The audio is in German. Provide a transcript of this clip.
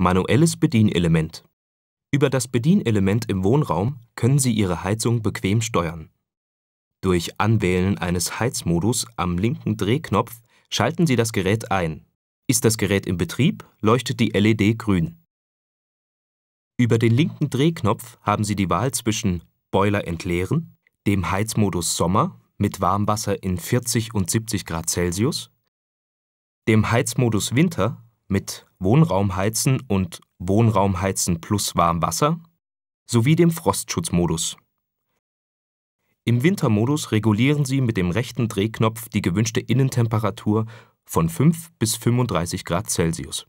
Manuelles Bedienelement. Über das Bedienelement im Wohnraum können Sie Ihre Heizung bequem steuern. Durch Anwählen eines Heizmodus am linken Drehknopf schalten Sie das Gerät ein. Ist das Gerät im Betrieb, leuchtet die LED grün. Über den linken Drehknopf haben Sie die Wahl zwischen Boiler entleeren, dem Heizmodus Sommer mit Warmwasser in 40 und 70 Grad Celsius, dem Heizmodus Winter mit Wohnraumheizen und Wohnraumheizen plus Warmwasser sowie dem Frostschutzmodus. Im Wintermodus regulieren Sie mit dem rechten Drehknopf die gewünschte Innentemperatur von 5 bis 35 Grad Celsius.